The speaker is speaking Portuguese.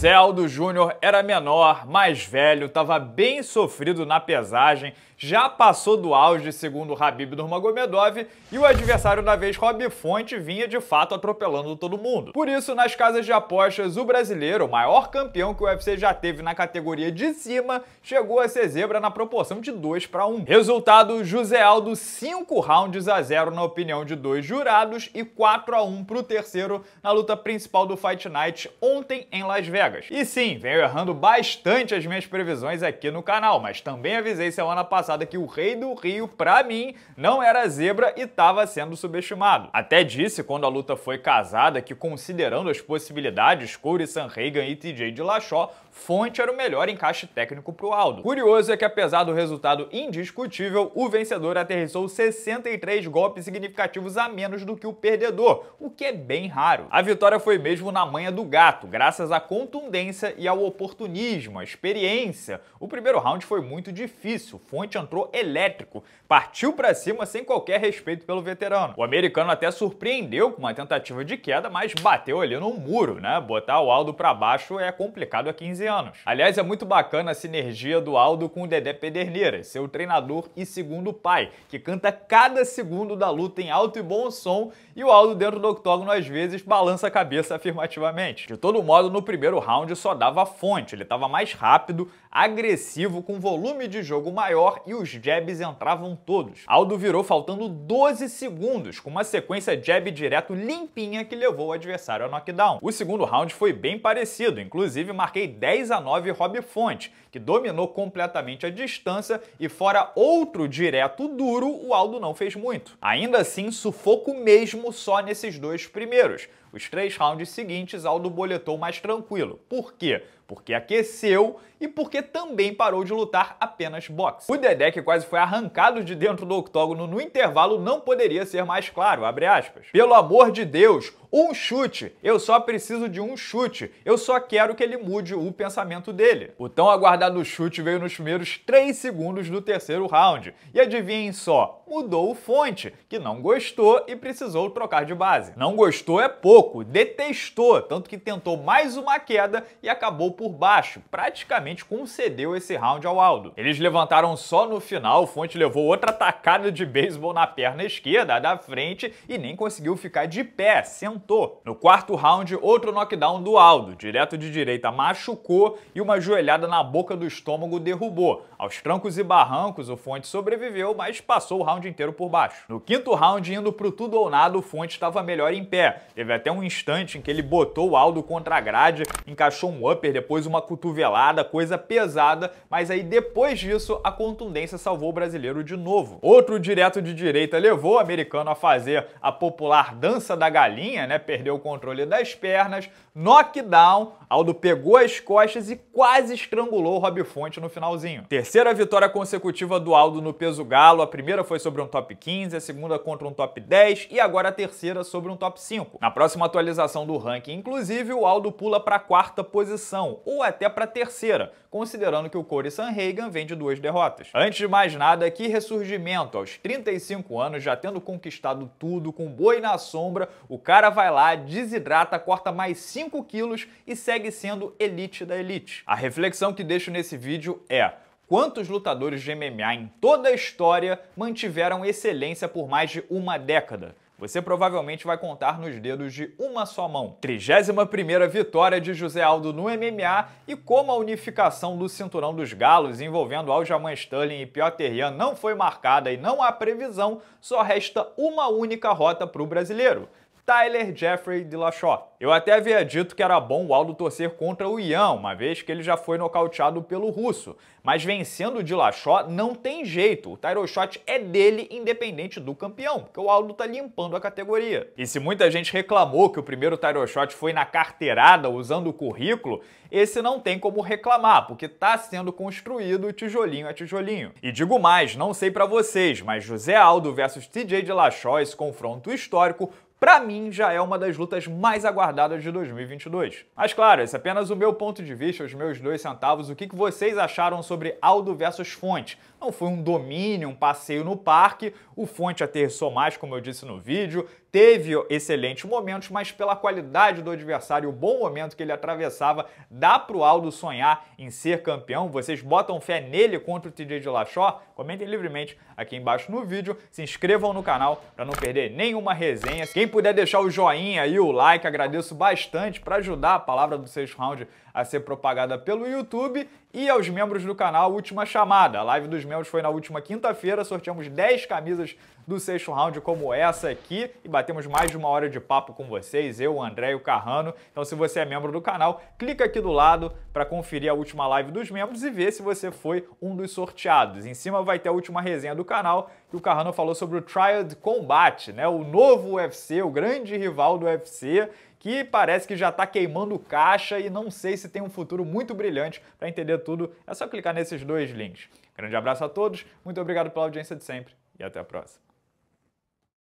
Zé Aldo Júnior era menor, mais velho, estava bem sofrido na pesagem já passou do auge, segundo Habib Nurmagomedov, e o adversário da vez, Rob Fonte, vinha de fato atropelando todo mundo. Por isso, nas casas de apostas, o brasileiro, o maior campeão que o UFC já teve na categoria de cima, chegou a ser zebra na proporção de 2 para 1. Resultado, José Aldo 5 rounds a 0 na opinião de dois jurados e 4 a 1 para o terceiro na luta principal do Fight Night ontem em Las Vegas. E sim, venho errando bastante as minhas previsões aqui no canal, mas também avisei semana passada passada que o Rei do Rio, para mim, não era zebra e estava sendo subestimado. Até disse quando a luta foi casada que, considerando as possibilidades, Corey Reagan e TJ Dillashaw, Fonte era o melhor encaixe técnico para o Aldo. Curioso é que, apesar do resultado indiscutível, o vencedor aterrissou 63 golpes significativos a menos do que o perdedor, o que é bem raro. A vitória foi mesmo na manha do gato, graças à contundência e ao oportunismo, à experiência. O primeiro round foi muito difícil, Fonte entrou elétrico, partiu para cima sem qualquer respeito pelo veterano. O americano até surpreendeu com uma tentativa de queda, mas bateu ali no muro, né? Botar o Aldo para baixo é complicado há 15 anos. Aliás, é muito bacana a sinergia do Aldo com o Dedé Pederneira, seu treinador e segundo pai, que canta cada segundo da luta em alto e bom som, e o Aldo dentro do octógono às vezes balança a cabeça afirmativamente. De todo modo, no primeiro round só dava fonte, ele estava mais rápido, agressivo, com volume de jogo maior e os jabs entravam todos. Aldo virou faltando 12 segundos, com uma sequência jab direto limpinha que levou o adversário ao knockdown. O segundo round foi bem parecido, inclusive marquei 10 a 9 Rob Fonte, que dominou completamente a distância e fora outro direto duro, o Aldo não fez muito. Ainda assim, sufoco mesmo só nesses dois primeiros os três rounds seguintes ao do boletom mais tranquilo. Por quê? Porque aqueceu e porque também parou de lutar apenas boxe. O Dedé, que quase foi arrancado de dentro do octógono no intervalo, não poderia ser mais claro, Pelo amor de Deus, um chute. Eu só preciso de um chute. Eu só quero que ele mude o pensamento dele. O tão aguardado chute veio nos primeiros 3 segundos do terceiro round. E adivinhem só, mudou o Fonte, que não gostou e precisou trocar de base. Não gostou é pouco, detestou, tanto que tentou mais uma queda e acabou por baixo. Praticamente concedeu esse round ao Aldo. Eles levantaram só no final, O Fonte levou outra tacada de beisebol na perna esquerda, da frente, e nem conseguiu ficar de pé, sentado no quarto round, outro knockdown do Aldo, direto de direita machucou e uma joelhada na boca do estômago derrubou. Aos trancos e barrancos, o Fonte sobreviveu, mas passou o round inteiro por baixo. No quinto round, indo pro tudo ou nada, o Fonte estava melhor em pé. Teve até um instante em que ele botou o Aldo contra a grade, encaixou um upper, depois uma cotovelada, coisa pesada, mas aí depois disso, a contundência salvou o brasileiro de novo. Outro direto de direita levou o americano a fazer a popular dança da galinha, né? né? Perdeu o controle das pernas, knockdown, Aldo pegou as costas e quase estrangulou o Rob Fonte no finalzinho. Terceira vitória consecutiva do Aldo no peso galo, a primeira foi sobre um top 15, a segunda contra um top 10 e agora a terceira sobre um top 5. Na próxima atualização do ranking, inclusive, o Aldo pula para a quarta posição, ou até para a terceira, considerando que o Corey Sanhagen vem de duas derrotas. Antes de mais nada, que ressurgimento! Aos 35 anos, já tendo conquistado tudo, com boi na sombra, o cara vai vai lá, desidrata, corta mais 5 quilos e segue sendo elite da elite. A reflexão que deixo nesse vídeo é quantos lutadores de MMA em toda a história mantiveram excelência por mais de uma década. Você provavelmente vai contar nos dedos de uma só mão. 31ª vitória de José Aldo no MMA e como a unificação do cinturão dos galos envolvendo Aljamain Sterling e Piotr Jan não foi marcada e não há previsão, só resta uma única rota para o brasileiro. Tyler Jeffrey Dillashaw. Eu até havia dito que era bom o Aldo torcer contra o Ian, uma vez que ele já foi nocauteado pelo russo, mas vencendo o Dillashaw não tem jeito, o title shot é dele independente do campeão, porque o Aldo tá limpando a categoria. E se muita gente reclamou que o primeiro title shot foi na carteirada usando o currículo, esse não tem como reclamar, porque tá sendo construído tijolinho a tijolinho. E digo mais, não sei para vocês, mas José Aldo versus TJ Dillashaw, esse confronto histórico, para mim já é uma das lutas mais aguardadas de 2022. Mas claro, esse é apenas o meu ponto de vista, os meus dois centavos, o que vocês acharam sobre Aldo versus Fonte. Não foi um domínio, um passeio no parque, o Fonte aterrissou mais, como eu disse no vídeo, teve excelentes momentos, mas pela qualidade do adversário, o bom momento que ele atravessava, dá pro Aldo sonhar em ser campeão? Vocês botam fé nele contra o TJ de Lachó? Comentem livremente aqui embaixo no vídeo, se inscrevam no canal para não perder nenhuma resenha. Quem puder deixar o joinha e o like, agradeço bastante para ajudar a palavra do sexto round a ser propagada pelo YouTube e aos membros do canal Última Chamada. A live dos membros foi na última quinta-feira, sorteamos 10 camisas do sexto round como essa aqui e batemos mais de uma hora de papo com vocês, eu, o André e o Carrano. Então se você é membro do canal, clica aqui do lado para conferir a última live dos membros e ver se você foi um dos sorteados. Em cima vai ter a última resenha do canal que o Carrano falou sobre o Triad Combat, né? O novo UFC o grande rival do UFC, que parece que já está queimando caixa e não sei se tem um futuro muito brilhante. Para entender tudo, é só clicar nesses dois links. Grande abraço a todos, muito obrigado pela audiência de sempre e até a próxima.